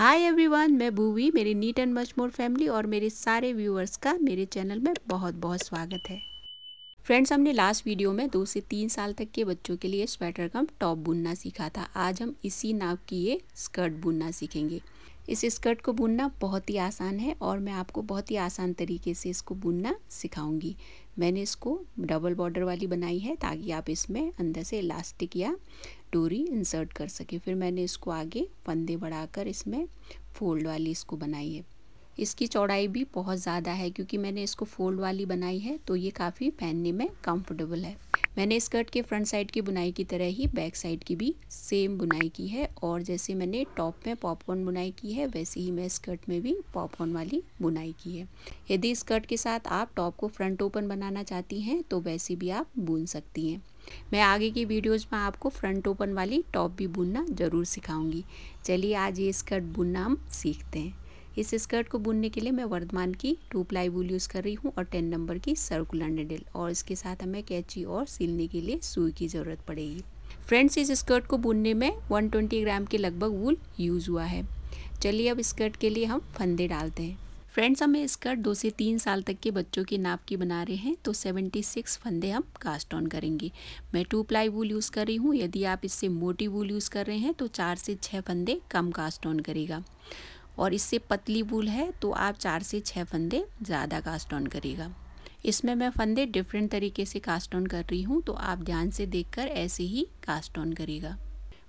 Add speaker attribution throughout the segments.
Speaker 1: hi everyone मैं भूवी मेरी NEET and much more family और मेरे सारे व्यूअर्स का मेरे चैनल में बहुत बहुत स्वागत है फ्रेंड्स हमने लास्ट वीडियो में दो से तीन साल तक के बच्चों के लिए स्वेटर का टॉप बुनना सीखा था आज हम इसी नाप की ये स्कर्ट बुनना सीखेंगे इस स्कर्ट को बुनना बहुत ही आसान है और मैं आपको बहुत ही आसान तरीके से इसको बुनना सिखाऊंगी मैंने इसको डबल बॉर्डर वाली बनाई है ताकि आप इसमें अंदर से इलास्टिक या डोरी इंसर्ट कर सके फिर मैंने इसको आगे फंदे बढ़ाकर इसमें फोल्ड वाली इसको बनाई है इसकी चौड़ाई भी बहुत ज़्यादा है क्योंकि मैंने इसको फोल्ड वाली बनाई है तो ये काफ़ी पहनने में कंफर्टेबल है मैंने स्कर्ट के फ्रंट साइड की बुनाई की तरह ही बैक साइड की भी सेम बुनाई की है और जैसे मैंने टॉप में पॉपकॉर्न बुनाई की है वैसे ही मैं स्कर्ट में भी पॉपकॉर्न वाली बुनाई की है यदि स्कर्ट के साथ आप टॉप को फ्रंट ओपन बनाना चाहती हैं तो वैसे भी आप बुन सकती हैं मैं आगे की वीडियोज़ में आपको फ्रंट ओपन वाली टॉप भी बुनना ज़रूर सिखाऊंगी चलिए आज ये स्कर्ट बुनना हम सीखते हैं इस स्कर्ट को बुनने के लिए मैं वर्धमान की टू प्लाई वूल यूज़ कर रही हूँ और टेन नंबर की सर्कुलर नेडल और इसके साथ हमें कैची और सिलने के लिए सुई की ज़रूरत पड़ेगी फ्रेंड्स इस स्कर्ट को बुनने में वन ग्राम के लगभग वूल यूज़ हुआ है चलिए अब स्कर्ट के लिए हम फंदे डालते हैं फ्रेंड्स हमें स्कर्ट दो से तीन साल तक के बच्चों के नाप की बना रहे हैं तो 76 फंदे हम कास्ट ऑन करेंगे मैं टू प्लाई वूल यूज़ कर रही हूँ यदि आप इससे मोटी वूल यूज़ कर रहे हैं तो चार से छः फंदे कम कास्ट ऑन करेगा और इससे पतली वूल है तो आप चार से छः फंदे ज़्यादा कास्ट ऑन करेगा इसमें मैं फंदे डिफरेंट तरीके से कास्ट ऑन कर रही हूँ तो आप ध्यान से देखकर ऐसे ही कास्ट ऑन करेगा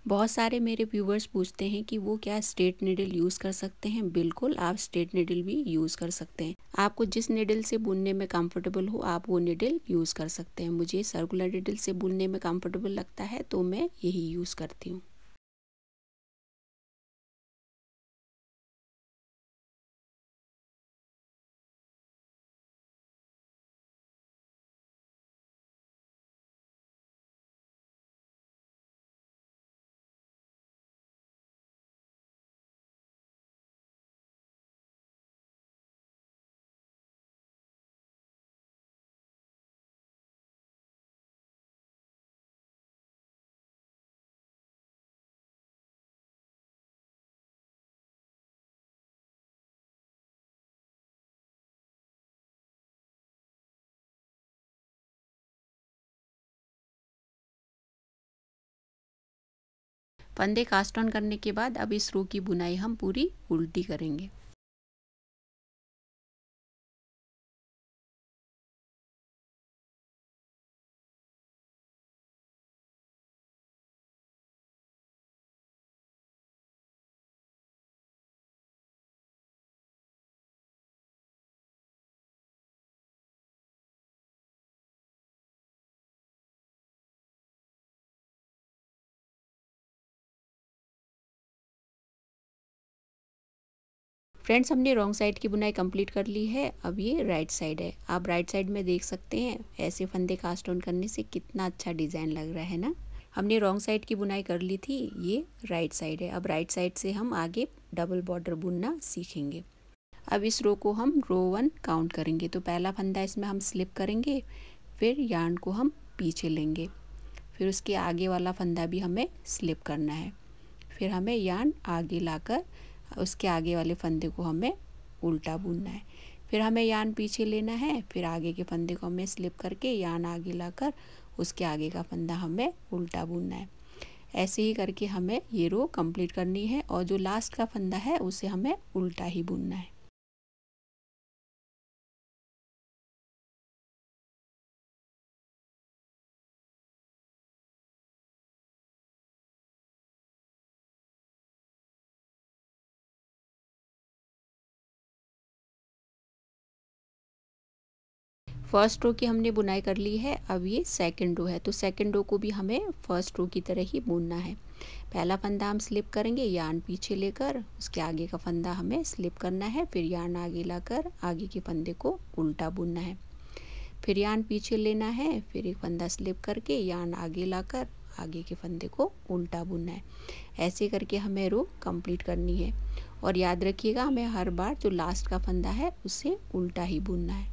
Speaker 1: बहुत सारे मेरे व्यूवर्स पूछते हैं कि वो क्या स्ट्रेट निडल यूज़ कर सकते हैं बिल्कुल आप स्ट्रेट निडल भी यूज़ कर सकते हैं आपको जिस निडल से बुनने में कंफर्टेबल हो आप वो निडल यूज़ कर सकते हैं मुझे सर्कुलर निडल से बुनने में कंफर्टेबल लगता है तो मैं यही यूज़ करती हूँ
Speaker 2: फंदे कास्ट ऑन करने के बाद अब इस रो की बुनाई हम पूरी उल्टी करेंगे
Speaker 1: फ्रेंड्स हमने रॉन्ग साइड की बुनाई कंप्लीट कर ली है अब ये राइट साइड है आप राइट साइड में देख सकते हैं ऐसे फंदे कास्ट ऑन करने से कितना अच्छा डिज़ाइन लग रहा है ना हमने रॉन्ग साइड की बुनाई कर ली थी ये राइट साइड है अब राइट साइड से हम आगे डबल बॉर्डर बुनना सीखेंगे अब इस रो को हम रो वन काउंट करेंगे तो पहला फंदा इसमें हम स्लिप करेंगे फिर यार्न को हम पीछे लेंगे फिर उसके आगे वाला फंदा भी हमें स्लिप करना है फिर हमें यार्न आगे लाकर उसके आगे वाले फंदे को हमें उल्टा बुनना है फिर हमें यान पीछे लेना है फिर आगे के फंदे को हमें स्लिप करके यान आगे लाकर उसके आगे का फंदा हमें उल्टा बुनना है ऐसे ही करके हमें ये रो कंप्लीट करनी है और जो लास्ट का फंदा है उसे हमें उल्टा ही बुनना है फर्स्ट रो की हमने बुनाई कर ली है अब ये सेकंड रो है तो सेकंड रो को भी हमें फर्स्ट रो की तरह ही बुनना है पहला फंदा हम स्लिप करेंगे यान पीछे लेकर उसके आगे का फंदा हमें स्लिप करना है फिर यान आगे लाकर आगे के फंदे को उल्टा बुनना है फिर यान पीछे लेना है फिर एक फंदा स्लिप करके यान आगे लाकर आगे के फंदे को उल्टा बुनना है ऐसे करके हमें रो कंप्लीट करनी है और याद रखिएगा हमें हर बार जो लास्ट का फंदा है उसे उल्टा ही बुनना है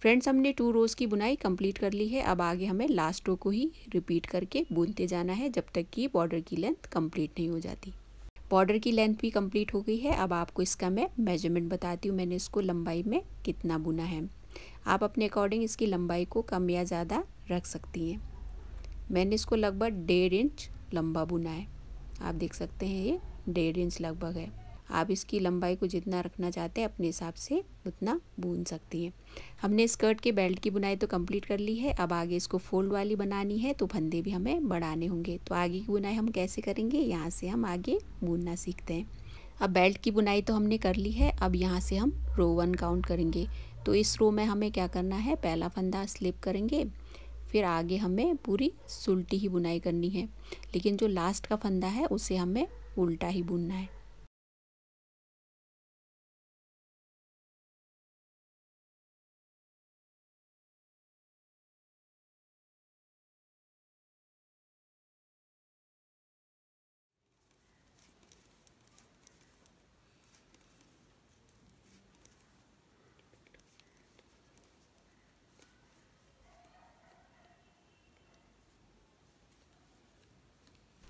Speaker 1: फ्रेंड्स हमने टू रोज़ की बुनाई कंप्लीट कर ली है अब आगे हमें लास्ट रो को ही रिपीट करके बुनते जाना है जब तक कि बॉर्डर की लेंथ कंप्लीट नहीं हो जाती बॉर्डर की लेंथ भी कंप्लीट हो गई है अब आपको इसका मैं मेजरमेंट बताती हूँ मैंने इसको लंबाई में कितना बुना है आप अपने अकॉर्डिंग इसकी लंबाई को कम या ज़्यादा रख सकती हैं मैंने इसको लगभग डेढ़ इंच लंबा बुना है आप देख सकते हैं ये डेढ़ इंच लगभग है आप इसकी लंबाई को जितना रखना चाहते हैं अपने हिसाब से उतना बुन सकती हैं हमने स्कर्ट के बेल्ट की बुनाई तो कंप्लीट कर ली है अब आगे इसको फोल्ड वाली बनानी है तो फंदे भी हमें बढ़ाने होंगे तो आगे की बुनाई हम कैसे करेंगे यहाँ से हम आगे बुनना सीखते हैं अब बेल्ट की बुनाई तो हमने कर ली है अब यहाँ से हम रो वन काउंट करेंगे तो इस रो में हमें क्या करना है पहला फंदा स्लिप करेंगे फिर आगे हमें पूरी सुलटी ही बुनाई करनी है लेकिन जो लास्ट का फंदा है उसे हमें
Speaker 2: उल्टा ही बुनना है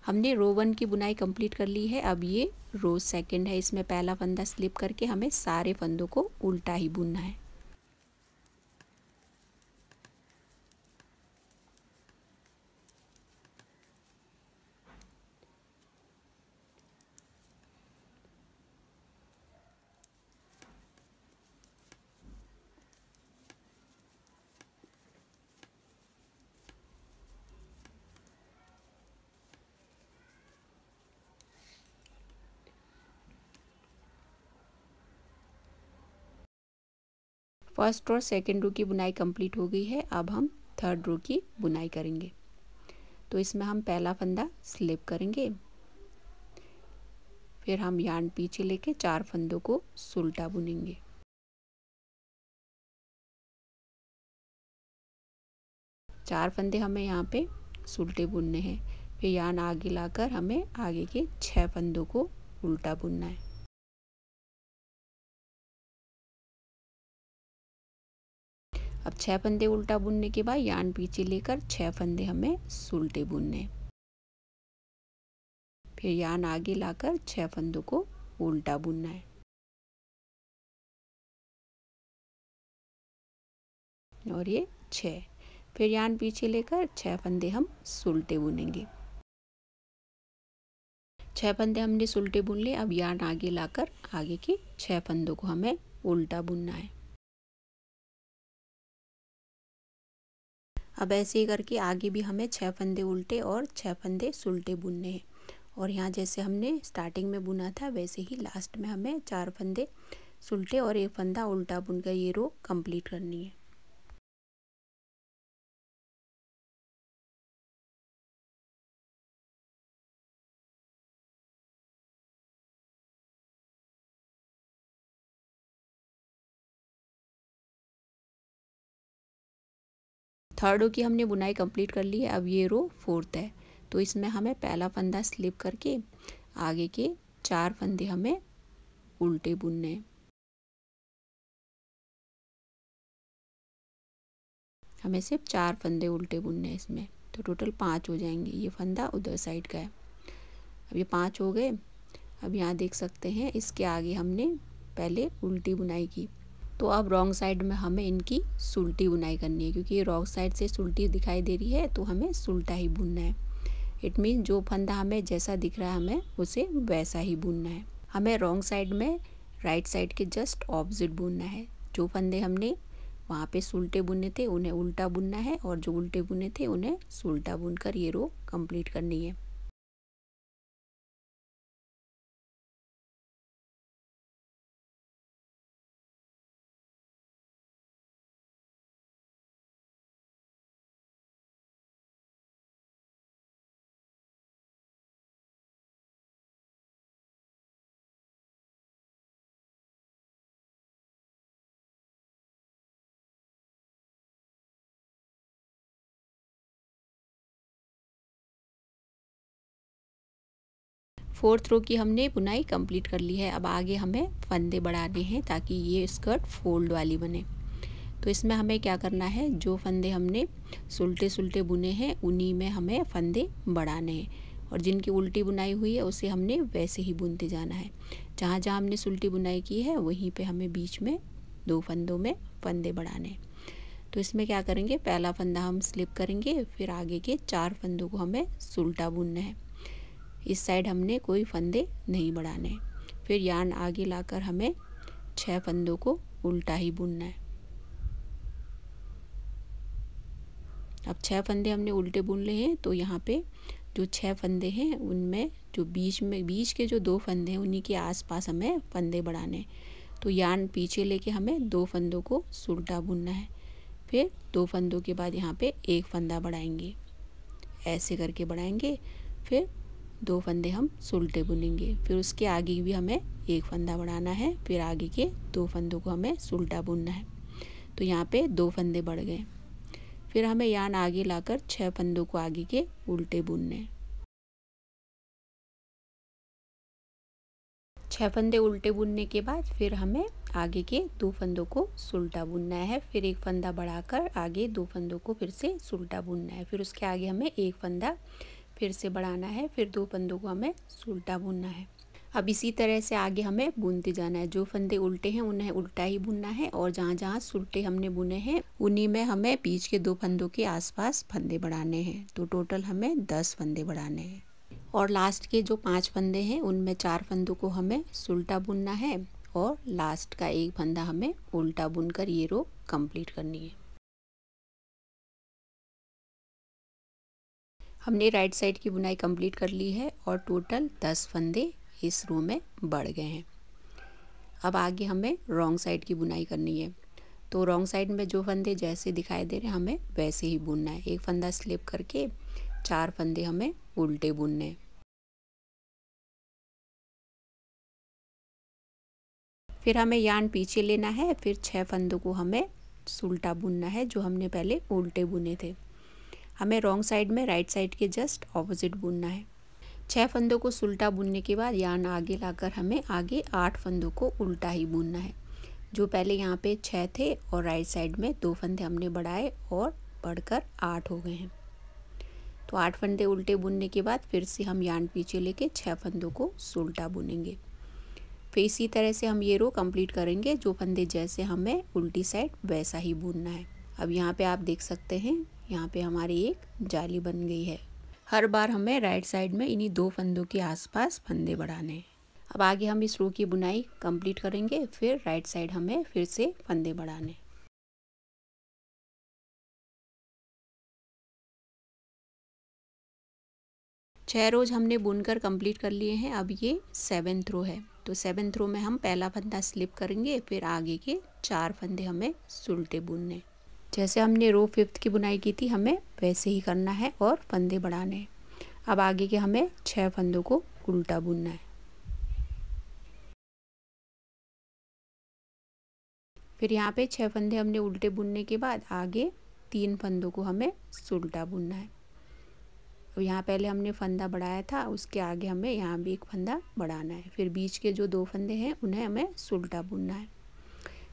Speaker 1: हमने रो वन की बुनाई कंप्लीट कर ली है अब ये रो सेकंड है इसमें पहला फंदा स्लिप करके हमें सारे फंदों को उल्टा ही बुनना है फर्स्ट और सेकेंड रो की बुनाई कंप्लीट हो गई है अब हम थर्ड रो की बुनाई करेंगे तो इसमें हम पहला फंदा स्लिप करेंगे फिर हम यार्न पीछे लेके चार फंदों को सुलटा बुनेंगे चार फंदे हमें यहाँ पे सुलटे बुनने हैं फिर यार्न आगे लाकर हमें आगे के छः फंदों को उल्टा बुनना है
Speaker 3: अब छः फंदे उल्टा बुनने के बाद यान पीछे लेकर छः फंदे हमें सुलटे बुनने फिर यान आगे लाकर छः फंदों को उल्टा बुनना है और ये छः फिर यान पीछे लेकर
Speaker 1: छः फंदे हम सुलटे बुनेंगे छः फंदे हमने सुलटे बुन लिए अब यान आगे लाकर आगे के छः फंदों को हमें उल्टा बुनना है अब ऐसे ही करके आगे भी हमें छः फंदे उल्टे और छः फंदे सुलटे बुनने हैं और यहाँ जैसे हमने स्टार्टिंग में बुना था वैसे ही लास्ट में हमें चार फंदे सुलटे और एक फंदा उल्टा बुनकर ये रो कंप्लीट करनी है
Speaker 2: थर्ड रो की हमने बुनाई
Speaker 1: कंप्लीट कर ली है अब ये रो फोर्थ है तो इसमें हमें पहला फंदा स्लिप करके आगे के चार फंदे हमें उल्टे बुनने हैं हमें सिर्फ चार फंदे उल्टे बुनने हैं इसमें तो टोटल पाँच हो जाएंगे ये फंदा उधर साइड का है अब ये पाँच हो गए अब यहाँ देख सकते हैं इसके आगे हमने पहले उल्टी बुनाई की तो अब रॉन्ग साइड में हमें इनकी सुलटी बुनाई करनी है क्योंकि ये रॉन्ग साइड से सुलटी दिखाई दे रही है तो हमें सुलटा ही बुनना है इट मीन जो फंदा हमें जैसा दिख रहा है हमें उसे वैसा ही बुनना है हमें रॉन्ग साइड में राइट साइड के जस्ट ऑपोजिट बुनना है जो फंदे हमने वहाँ पे सुलटे बुने थे उन्हें उल्टा बुनना है और जो उल्टे बुने थे उन्हें सुलटा बुनकर ये रो कंप्लीट करनी है फोर्थ रो की हमने बुनाई कंप्लीट कर ली है अब आगे हमें फंदे बढ़ाने हैं ताकि ये स्कर्ट फोल्ड वाली बने तो इसमें हमें क्या करना है जो फंदे हमने सुलटे सुलटे बुने हैं उन्हीं में हमें फंदे बढ़ाने हैं और जिनकी उल्टी बुनाई हुई है उसे हमने वैसे ही बुनते जाना है जहाँ जहाँ हमने सुलटी बुनाई की है वहीं पे हमें बीच में दो फंदों में फंदे बढ़ाने हैं तो इसमें क्या करेंगे पहला फंदा हम स्लिप करेंगे फिर आगे के चार फंदों को हमें सुलटा बुनना है इस साइड हमने कोई फंदे नहीं बढ़ाने फिर यान आगे लाकर हमें छह फंदों को उल्टा ही बुनना है अब छह फंदे हमने उल्टे बुन लिए हैं तो यहाँ पे जो छह फंदे हैं उनमें जो बीच में बीच के जो दो फंदे हैं उन्हीं के आसपास हमें फंदे बढ़ाने तो यान पीछे लेके हमें दो फंदों को उल्टा बुनना है फिर दो फंदों के बाद यहाँ पे एक फंदा बढ़ाएंगे ऐसे करके बढ़ाएंगे फिर दो फंदे हम सुलटे बुनेंगे फिर उसके आगे भी हमें एक फंदा बढ़ाना है फिर आगे के दो फंदों को हमें सुलटा बुनना है तो यहाँ पे दो फंदे बढ़ गए फिर हमें यान आगे लाकर छह फंदों को आगे के उल्टे बुनने छः छह फंदे उल्टे बुनने के बाद फिर हमें आगे के दो फंदों को सुलटा बुनना है फिर एक फंदा बढ़ाकर आगे दो फंदों को फिर से सुलटा बुनना है फिर उसके आगे हमें एक फंदा फिर से बढ़ाना है फिर दो फंदों को हमें उल्टा बुनना है अब इसी तरह से आगे हमें बुनते जाना है जो फंदे उल्टे हैं उन्हें उल्टा ही बुनना है और जहाँ जहाँ सुलटे हमने बुने हैं उन्हीं में हमें बीच के दो फंदों के आसपास फंदे बढ़ाने हैं तो टोटल हमें दस फंदे बढ़ाने हैं और लास्ट के जो पांच फंदे हैं उनमें चार फंदों को हमें सुलटा बुनना है और लास्ट का एक फंदा हमें उल्टा बुनकर ये रो कंप्लीट करनी है हमने राइट साइड की बुनाई कंप्लीट कर ली है और टोटल दस फंदे इस रो में बढ़ गए हैं अब आगे हमें रॉन्ग साइड की बुनाई करनी है तो रॉन्ग साइड में जो फंदे जैसे दिखाई दे रहे हैं हमें वैसे ही बुनना है एक फंदा स्लिप करके चार फंदे हमें उल्टे बुनने हैं फिर हमें यान पीछे लेना है फिर छः फंदों को हमें उल्टा बुनना है जो हमने पहले उल्टे बुने थे हमें रॉन्ग साइड में राइट साइड के जस्ट ऑपोजिट बुनना है छः फंदों को उल्टा बुनने के बाद यान आगे लाकर हमें आगे आठ फंदों को उल्टा ही बुनना है जो पहले यहाँ पे छः थे और राइट साइड में दो फंदे हमने बढ़ाए और बढ़कर आठ हो गए हैं तो आठ फंदे उल्टे बुनने के बाद फिर से हम यान पीछे लेके छः फंदों को उल्टा बुनेंगे फिर इसी तरह से हम ये रो कंप्लीट करेंगे जो फंदे जैसे हमें उल्टी साइड वैसा ही बुनना है अब यहाँ पे आप देख सकते हैं यहाँ पे हमारी एक जाली बन गई है हर बार हमें राइट साइड में इन्हीं दो फंदों के आसपास फंदे बढ़ाने हैं अब आगे हम इस रो की बुनाई कंप्लीट करेंगे फिर राइट साइड हमें फिर से
Speaker 2: फंदे बढ़ाने
Speaker 1: छह रोज हमने बुनकर कंप्लीट कर लिए हैं अब ये सेवेंथ रो है तो सेवेंथ रो में हम पहला फंदा स्लिप करेंगे फिर आगे के चार फंदे हमें सुलटे बुनने जैसे हमने रो फिफ्थ की बुनाई की थी हमें वैसे ही करना है और फंदे बढ़ाने हैं अब आगे के हमें छः फंदों को उल्टा बुनना है फिर यहाँ पे छः फंदे हमने उल्टे बुनने के बाद आगे तीन फंदों को हमें सुल्टा बुनना है अब यहाँ पहले हमने फंदा बढ़ाया था उसके आगे हमें यहाँ भी एक फंदा बढ़ाना है फिर बीच के जो दो फंदे हैं उन्हें हमें सुल्टा बुनना है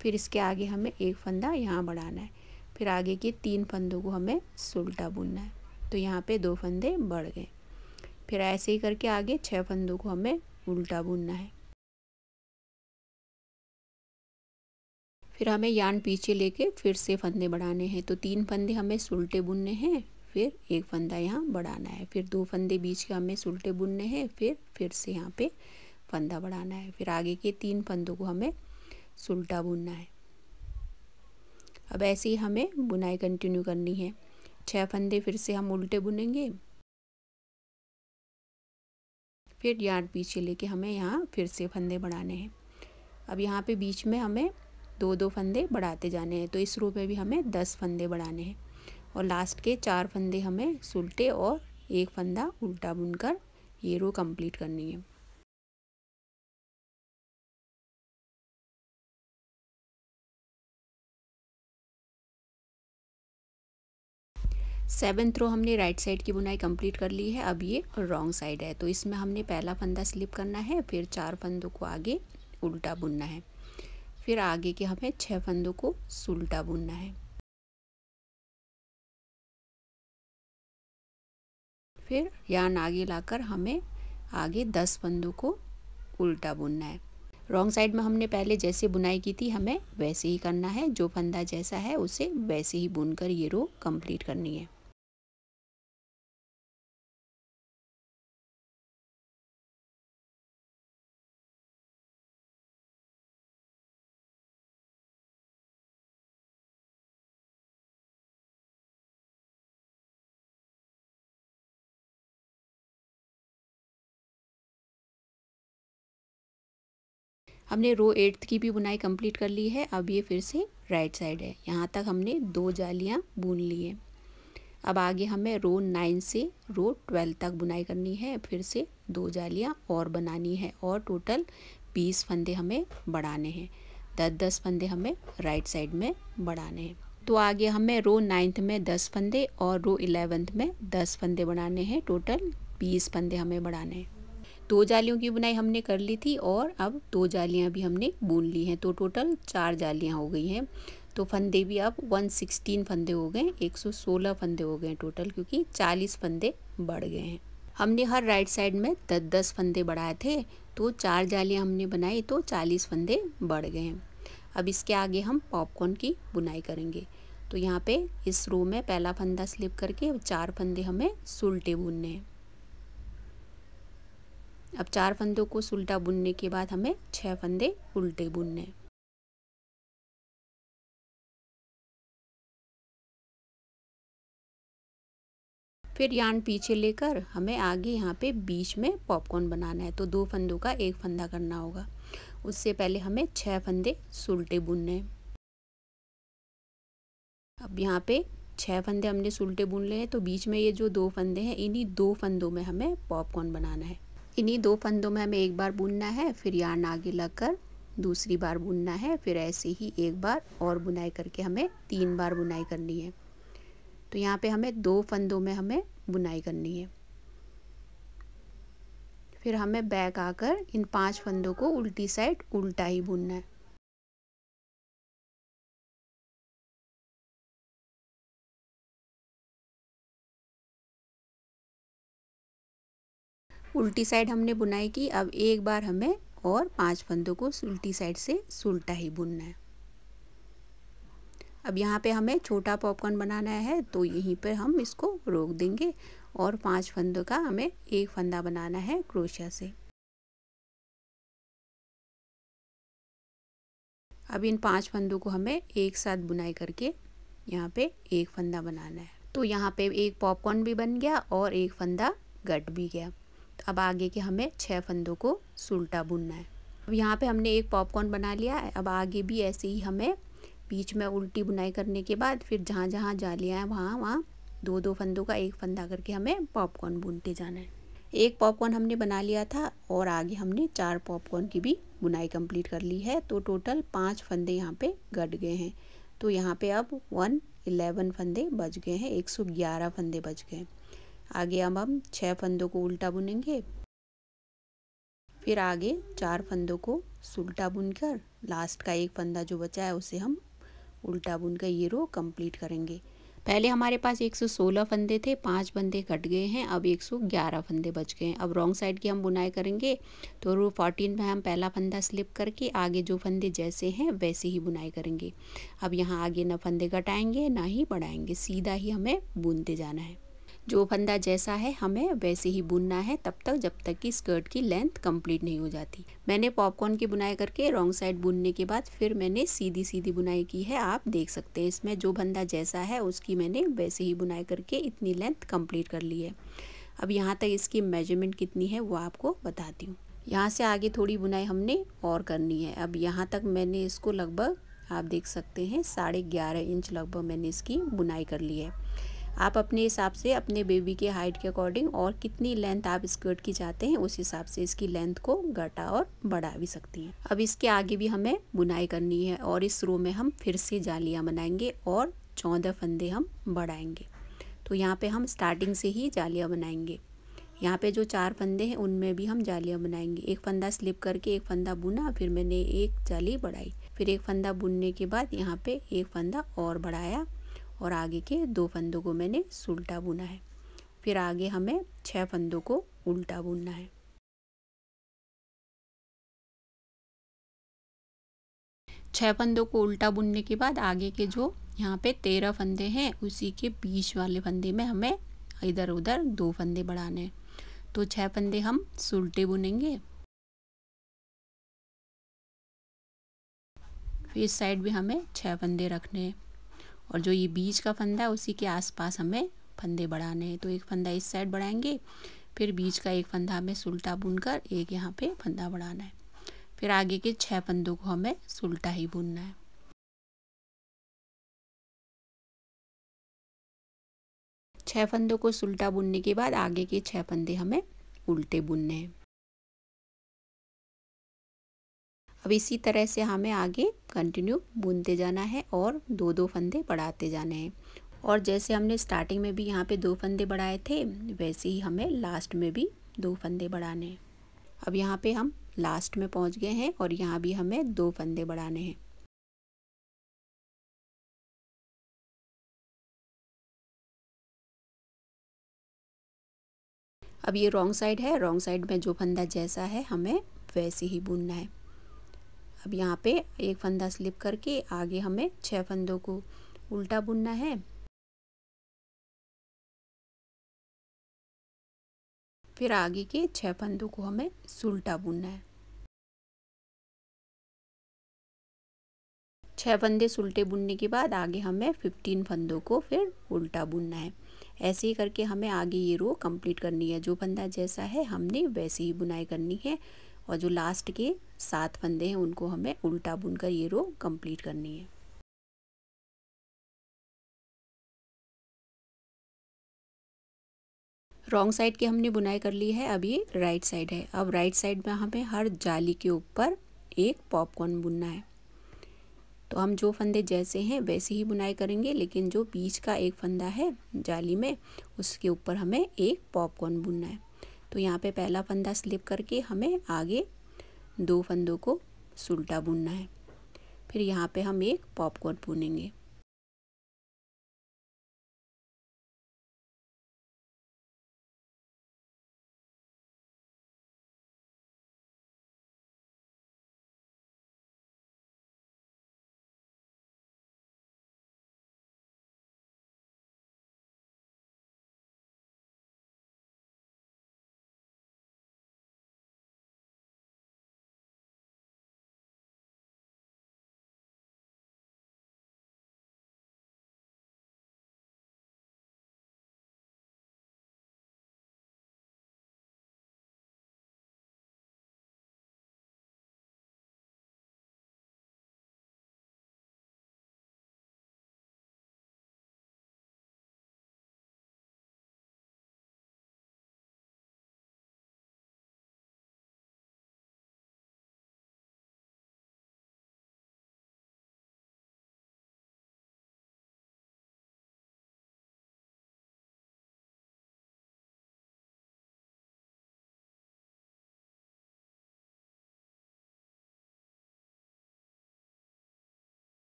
Speaker 1: फिर इसके आगे हमें एक फंदा यहाँ बढ़ाना है फिर आगे के तीन फंदों को हमें सुलटा बुनना है तो यहाँ पे दो फंदे बढ़ गए फिर ऐसे ही करके आगे छः फंदों को हमें उल्टा बुनना है फिर हमें यान पीछे लेके फिर से फंदे बढ़ाने हैं तो तीन फंदे हमें सुलटे बुनने हैं फिर एक फंदा यहाँ बढ़ाना है फिर दो फंदे बीच के हमें सुलटे बुनने हैं फिर फिर से यहाँ पे फंदा बढ़ाना है फिर आगे के तीन फंदों को हमें सुलटा बुनना है अब ऐसे ही हमें बुनाई कंटिन्यू करनी है छह फंदे फिर से हम उल्टे बुनेंगे फिर यार्ड पीछे लेके हमें यहाँ फिर से फंदे बढ़ाने हैं अब यहाँ पे बीच में हमें दो दो फंदे बढ़ाते जाने हैं तो इस रूप में भी हमें दस फंदे बढ़ाने हैं और लास्ट के चार फंदे हमें सुलटे और एक फंदा उल्टा बुनकर ये रो कंप्लीट करनी है
Speaker 2: सेवन्थ
Speaker 3: रो
Speaker 1: हमने राइट साइड की बुनाई कंप्लीट कर ली है अब ये रॉन्ग साइड है तो इसमें हमने पहला फंदा स्लिप करना है फिर चार फंदों को आगे उल्टा बुनना है फिर आगे के हमें छः फंदों को सुल्टा बुनना है फिर यान आगे लाकर हमें आगे दस फंदों को उल्टा बुनना है रॉन्ग साइड में हमने पहले जैसे बुनाई की थी हमें वैसे ही करना है जो फंदा जैसा है उसे वैसे ही बुनकर ये रो कंप्लीट करनी है हमने रो एट्थ की भी बुनाई कंप्लीट कर ली है अब ये फिर से राइट साइड है यहाँ तक हमने दो जालियाँ बुन ली हैं अब आगे हमें रो नाइन से रो ट्वेल्व तक बुनाई करनी है फिर से दो जालियाँ और बनानी है और टोटल बीस फंदे हमें बढ़ाने हैं दस दस फंदे हमें राइट साइड में बढ़ाने हैं तो आगे हमें रो नाइन्थ में दस फंदे और रो इलेवेंथ में दस फंदे बढ़ाने हैं टोटल बीस फंदे हमें बढ़ाने हैं दो जालियों की बुनाई हमने कर ली थी और अब दो जालियाँ भी हमने बुन ली हैं तो टोटल चार जालियाँ हो गई हैं तो फंदे भी अब 116 फंदे हो गए 116 फंदे हो गए टोटल क्योंकि 40 फंदे बढ़ गए हैं हमने हर राइट साइड में दस दस फंदे बढ़ाए थे तो चार जालियाँ हमने बनाई तो 40 फंदे बढ़ गए हैं अब इसके आगे हम पॉपकॉर्न की बुनाई करेंगे तो यहाँ पे इस रो में पहला फंदा स्लिप करके चार फंदे हमें सुलटे बुनने हैं अब चार फंदों को उल्टा बुनने के बाद हमें छः फंदे उल्टे बुनने फिर यान पीछे लेकर हमें आगे यहाँ पे बीच में पॉपकॉर्न बनाना है तो दो फंदों का एक फंदा करना होगा उससे पहले हमें छः फंदे सुलटे बुनने हैं अब यहाँ पे छः फंदे हमने सुलटे बुन ले हैं तो बीच में ये जो दो फंदे हैं इन्हीं दो फंदों में हमें पॉपकॉर्न बनाना है इन्हीं दो फंदों में हमें एक बार बुनना है फिर यार्न आगे लगकर दूसरी बार बुनना है फिर ऐसे ही एक बार और बुनाई करके हमें तीन बार बुनाई करनी है तो यहाँ पे हमें दो फंदों में हमें बुनाई करनी है फिर हमें बैक आकर इन पांच फंदों को उल्टी साइड उल्टा ही बुनना है उल्टी साइड हमने बुनाई की अब एक बार हमें और पांच फंदों को उल्टी साइड से सुलटा ही बुनना है अब यहाँ पे हमें छोटा पॉपकॉर्न बनाना है तो यहीं पर हम इसको रोक देंगे और पांच फंदों का हमें एक फंदा बनाना है क्रोशिया से
Speaker 3: अब इन पांच फंदों को हमें
Speaker 1: एक साथ बुनाई करके यहाँ पे एक फंदा बनाना है तो यहाँ पे एक पॉपकॉर्न भी बन गया और एक फंदा गट भी गया अब आगे के हमें छः फंदों को सुलटा बुनना है अब यहाँ पे हमने एक पॉपकॉर्न बना लिया है अब आगे भी ऐसे ही हमें बीच में उल्टी बुनाई करने के बाद फिर जहाँ जहाँ जालियाँ हैं वहाँ वहाँ दो दो फंदों का एक फंदा करके हमें पॉपकॉर्न बुनते जाना है एक पॉपकॉर्न हमने बना लिया था और आगे हमने चार पॉपकॉर्न की भी बुनाई कंप्लीट कर ली है तो टोटल पाँच फंदे यहाँ पे गट गए हैं तो यहाँ पे अब वन इलेवन फंदे बच गए हैं एक सौ ग्यारह फंदे बच गए हैं आगे अब हम छः फंदों को उल्टा बुनेंगे फिर आगे चार फंदों को उल्टा बुनकर लास्ट का एक फंदा जो बचा है उसे हम उल्टा बुनकर ये रो कंप्लीट करेंगे पहले हमारे पास 116 फंदे थे पाँच फंदे कट गए हैं अब 111 फंदे बच गए हैं अब रॉन्ग साइड की हम बुनाई करेंगे तो रो 14 में हम पहला फंदा स्लिप करके आगे जो फंदे जैसे हैं वैसे ही बुनाई करेंगे अब यहाँ आगे ना फंदे कटाएंगे ना ही बढ़ाएंगे सीधा ही हमें बुनते जाना है जो फंदा जैसा है हमें वैसे ही बुनना है तब तक जब तक कि स्कर्ट की लेंथ कंप्लीट नहीं हो जाती मैंने पॉपकॉर्न की बुनाई करके रॉन्ग साइड बुनने के बाद फिर मैंने सीधी सीधी बुनाई की है आप देख सकते हैं इसमें जो फंदा जैसा है उसकी मैंने वैसे ही बुनाई करके इतनी लेंथ कंप्लीट कर ली है अब यहाँ तक इसकी मेजरमेंट कितनी है वो आपको बताती हूँ यहाँ से आगे थोड़ी बुनाई हमने और करनी है अब यहाँ तक मैंने इसको लगभग आप देख सकते हैं साढ़े ग्यारह इंच लगभग मैंने इसकी बुनाई कर ली है आप अपने हिसाब से अपने बेबी के हाइट के अकॉर्डिंग और कितनी लेंथ आप स्कर्ट की चाहते हैं उस हिसाब से इसकी लेंथ को घटा और बढ़ा भी सकती हैं अब इसके आगे भी हमें बुनाई करनी है और इस रो में हम फिर से जालियाँ बनाएंगे और चौदह फंदे हम बढ़ाएंगे तो यहाँ पे हम स्टार्टिंग से ही जालियाँ बनाएंगे यहाँ पे जो चार फंदे हैं उनमें भी हम जालियाँ बनाएंगे एक फंदा स्लिप करके एक फंदा बुना फिर मैंने एक जाली बढ़ाई फिर एक फंदा बुनने के बाद यहाँ पे एक फंदा और बढ़ाया और आगे के दो फंदों को मैंने उल्टा बुना है फिर आगे हमें छः फंदों को उल्टा बुनना है
Speaker 3: छः फंदों को उल्टा बुनने
Speaker 1: के बाद आगे के जो यहाँ पे तेरह फंदे हैं उसी के बीच वाले फंदे में हमें इधर उधर दो फंदे बढ़ाने हैं तो छः फंदे हम सुलटे बुनेंगे इस साइड भी हमें छः फंदे रखने हैं और जो ये बीच का फंदा है उसी के आसपास हमें फंदे बढ़ाने हैं तो एक फंदा इस साइड बढ़ाएंगे फिर बीच का एक फंदा हमें सुलटा बुनकर एक यहाँ पे फंदा बढ़ाना है फिर आगे के छः फंदों को हमें सुलटा ही बुनना है छः फंदों को सुलटा बुनने के बाद आगे के छः फंदे हमें उल्टे बुनने हैं अब इसी तरह से हमें आगे कंटिन्यू बुनते जाना है और दो दो फंदे बढ़ाते जाने हैं और जैसे हमने स्टार्टिंग में भी यहाँ पे दो फंदे बढ़ाए थे वैसे ही हमें लास्ट में भी दो फंदे बढ़ाने हैं अब यहाँ पे हम लास्ट में पहुँच गए हैं और यहाँ भी हमें दो फंदे बढ़ाने हैं अब ये रॉन्ग साइड है रॉन्ग साइड में जो फंदा जैसा है हमें वैसे ही बुनना है अब यहाँ पे एक फंदा स्लिप करके आगे हमें छः फंदों को उल्टा बुनना है
Speaker 3: फिर आगे के छः फंदों को हमें सुल्टा बुनना है छः फंदे सुलटे
Speaker 1: बुनने के बाद आगे हमें फिफ्टीन फंदों को फिर उल्टा बुनना है ऐसे ही करके हमें आगे ये रो कंप्लीट करनी है जो फंदा जैसा है हमने वैसे ही बुनाई करनी है और जो लास्ट के सात फंदे हैं उनको हमें उल्टा बुनकर ये रो कंप्लीट करनी है रॉन्ग साइड की हमने बुनाई कर ली है अब ये राइट साइड है अब राइट साइड में हमें हर जाली के ऊपर एक पॉपकॉर्न बुनना है तो हम जो फंदे जैसे हैं वैसे ही बुनाई करेंगे लेकिन जो बीच का एक फंदा है जाली में उसके ऊपर हमें एक पॉपकॉर्न बुनना है तो यहाँ पे पहला फंदा स्लिप करके हमें आगे दो फंदों को सुल्टा बुनना है फिर यहाँ पे हम एक पॉपकॉर्न
Speaker 2: बुनेंगे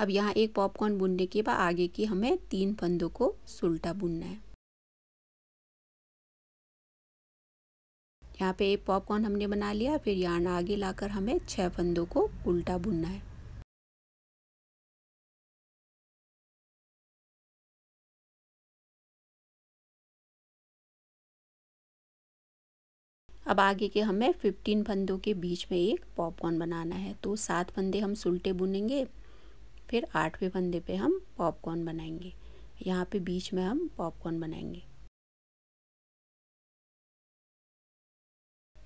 Speaker 2: अब यहाँ एक पॉपकॉर्न बुनने के बाद
Speaker 3: आगे
Speaker 1: की हमें तीन फंदों को सुलटा बुनना है यहाँ पे एक पॉपकॉर्न हमने बना लिया फिर यहाँ आगे लाकर हमें छह
Speaker 2: फंदों को उल्टा बुनना है
Speaker 1: अब आगे के हमें 15 फंदों के बीच में एक पॉपकॉर्न बनाना है तो सात फंदे हम सुलटे बुनेंगे फिर आठवें फंदे पे हम पॉपकॉर्न बनाएंगे यहाँ पे बीच में हम पॉपकॉर्न बनाएंगे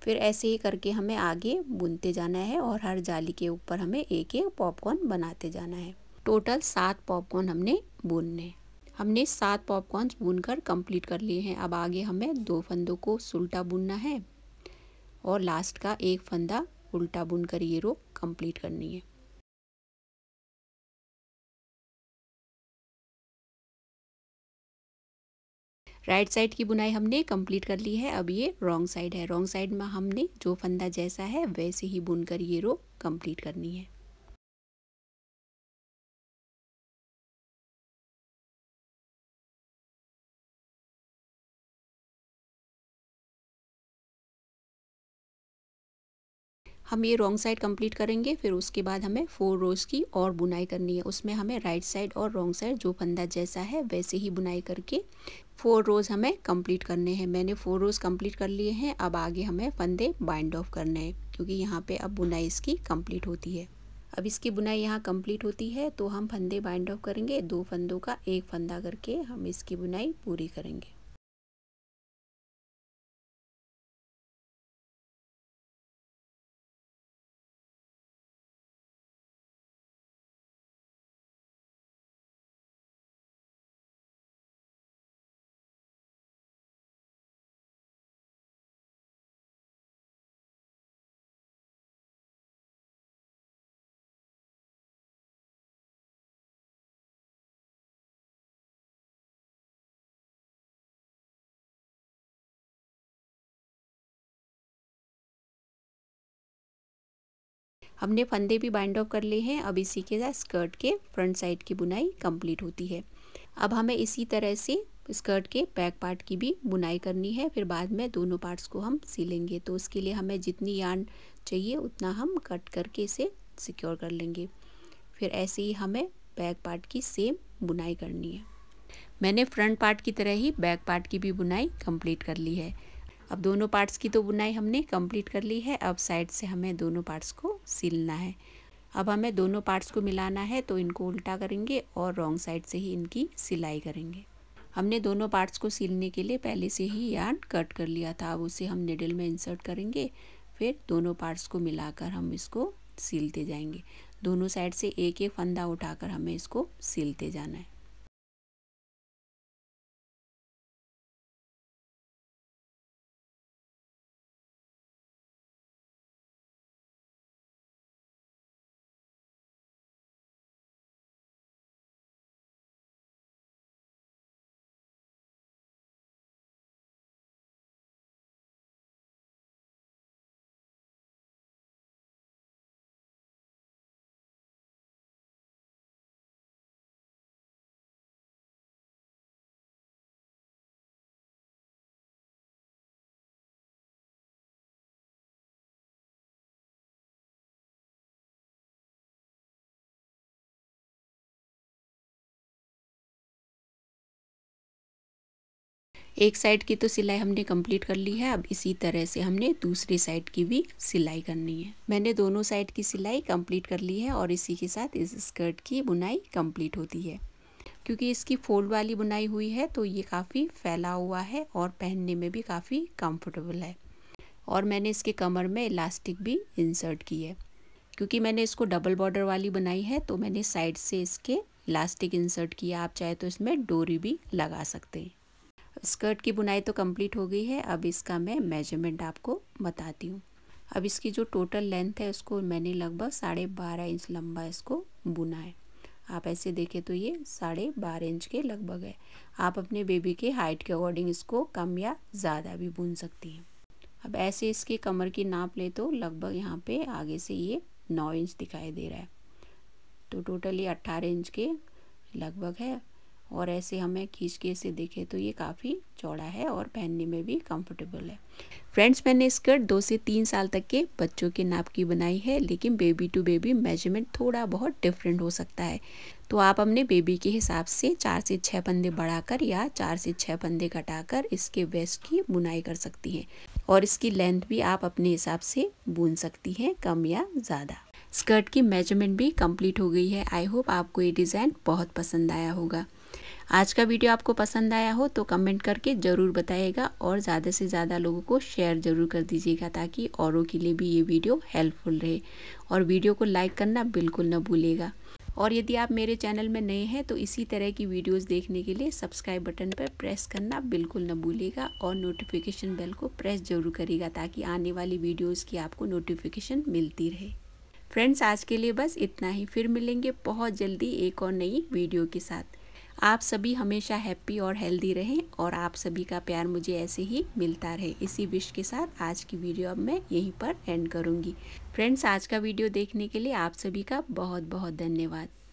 Speaker 1: फिर ऐसे ही करके हमें आगे बुनते जाना है और हर जाली के ऊपर हमें एक एक पॉपकॉर्न बनाते जाना है टोटल सात पॉपकॉर्न हमने बुनने हमने सात पॉपकॉर्न बुनकर कंप्लीट कर लिए हैं अब आगे हमें दो फंदों को उल्टा बुनना है और लास्ट का एक फंदा उल्टा बुनकर ये
Speaker 3: रो
Speaker 2: कंप्लीट करनी है
Speaker 1: राइट साइड की बुनाई हमने कंप्लीट कर ली है अब ये रॉन्ग साइड है रॉन्ग साइड में हमने जो फंदा जैसा है वैसे ही बुनकर ये रो कंप्लीट करनी है
Speaker 2: हम ये रॉन्ग साइड कंप्लीट
Speaker 1: करेंगे फिर उसके बाद हमें फोर रोज की और बुनाई करनी है उसमें हमें राइट साइड और रॉन्ग साइड जो फंदा जैसा है वैसे ही बुनाई करके फोर रोज़ हमें कंप्लीट करने हैं मैंने फोर रोज़ कंप्लीट कर लिए हैं अब आगे हमें फंदे बाइंड ऑफ करने हैं क्योंकि यहाँ पे अब बुनाई इसकी कंप्लीट होती है अब इसकी बुनाई यहाँ कंप्लीट होती है तो हम फंदे बाइंड ऑफ करेंगे दो फंदों का एक फंदा करके हम इसकी बुनाई पूरी करेंगे हमने फंदे भी बाइंड ऑफ कर लिए हैं अब इसी के साथ स्कर्ट के फ्रंट साइड की बुनाई कंप्लीट होती है अब हमें इसी तरह से स्कर्ट के बैक पार्ट की भी बुनाई करनी है फिर बाद में दोनों पार्ट्स को हम सिलेंगे तो उसके लिए हमें जितनी यान चाहिए उतना हम कट करके इसे सिक्योर कर लेंगे फिर ऐसे ही हमें बैक पार्ट की सेम बुनाई करनी है मैंने फ्रंट पार्ट की तरह ही बैक पार्ट की भी बुनाई कंप्लीट कर ली है अब दोनों पार्ट्स की तो बुनाई हमने कंप्लीट कर ली है अब साइड से हमें दोनों पार्ट्स को सिलना है अब हमें दोनों पार्ट्स को मिलाना है तो इनको उल्टा करेंगे और रॉन्ग साइड से ही इनकी सिलाई करेंगे हमने दोनों पार्ट्स को सिलने के लिए पहले से ही यार्न कट कर लिया था अब उसे हम निडल में इंसर्ट करेंगे फिर दोनों पार्ट्स को मिलाकर हम इसको सिलते जाएंगे दोनों साइड से एक एक फंदा उठाकर हमें इसको सिलते जाना है एक साइड की तो सिलाई हमने कंप्लीट कर ली है अब इसी तरह से हमने दूसरी साइड की भी सिलाई करनी है मैंने दोनों साइड की सिलाई कंप्लीट कर ली है और इसी के साथ इस स्कर्ट की बुनाई कंप्लीट होती है क्योंकि इसकी फोल्ड वाली बुनाई हुई है तो ये काफ़ी फैला हुआ है और पहनने में भी काफ़ी कम्फर्टेबल है और मैंने इसके कमर में इलास्टिक भी इंसर्ट की है क्योंकि मैंने इसको डबल बॉर्डर वाली बनाई है तो मैंने साइड से इसके इलास्टिक इंसर्ट किया आप चाहे तो इसमें डोरी भी लगा सकते हैं स्कर्ट की बुनाई तो कंप्लीट हो गई है अब इसका मैं मेजरमेंट आपको बताती हूँ अब इसकी जो टोटल लेंथ है उसको मैंने लगभग साढ़े बारह इंच लंबा इसको बुना है आप ऐसे देखें तो ये साढ़े बारह इंच के लगभग है आप अपने बेबी के हाइट के अकॉर्डिंग इसको कम या ज़्यादा भी बुन सकती हैं अब ऐसे इसके कमर की नाप ले तो लगभग यहाँ पे आगे से ये नौ इंच दिखाई दे रहा है तो टोटल ये अट्ठारह इंच के लगभग है और ऐसे हमें खींच के इसे देखें तो ये काफ़ी चौड़ा है और पहनने में भी कंफर्टेबल है फ्रेंड्स मैंने स्कर्ट दो से तीन साल तक के बच्चों के नाप की बनाई है लेकिन बेबी टू बेबी मेजरमेंट थोड़ा बहुत डिफरेंट हो सकता है तो आप अपने बेबी के हिसाब से चार से छः पंदे बढ़ाकर या चार से छः पंदे घटाकर इसके वेस्ट की बुनाई कर सकती हैं और इसकी लेंथ भी आप अपने हिसाब से बुन सकती हैं कम या ज़्यादा स्कर्ट की मेजरमेंट भी कंप्लीट हो गई है आई होप आपको ये डिज़ाइन बहुत पसंद आया होगा आज का वीडियो आपको पसंद आया हो तो कमेंट करके ज़रूर बताइएगा और ज़्यादा से ज़्यादा लोगों को शेयर ज़रूर कर दीजिएगा ताकि औरों के लिए भी ये वीडियो हेल्पफुल रहे और वीडियो को लाइक करना बिल्कुल ना भूलेगा और यदि आप मेरे चैनल में नए हैं तो इसी तरह की वीडियोस देखने के लिए सब्सक्राइब बटन पर प्रेस करना बिल्कुल न भूलिएगा और नोटिफिकेशन बेल को प्रेस जरूर करिएगा ताकि आने वाली वीडियोस की आपको नोटिफिकेशन मिलती रहे फ्रेंड्स आज के लिए बस इतना ही फिर मिलेंगे बहुत जल्दी एक और नई वीडियो के साथ आप सभी हमेशा हैप्पी और हेल्दी रहें और आप सभी का प्यार मुझे ऐसे ही मिलता रहे इसी विश के साथ आज की वीडियो अब मैं यहीं पर एंड करूँगी फ्रेंड्स आज का वीडियो देखने के लिए आप सभी का बहुत बहुत धन्यवाद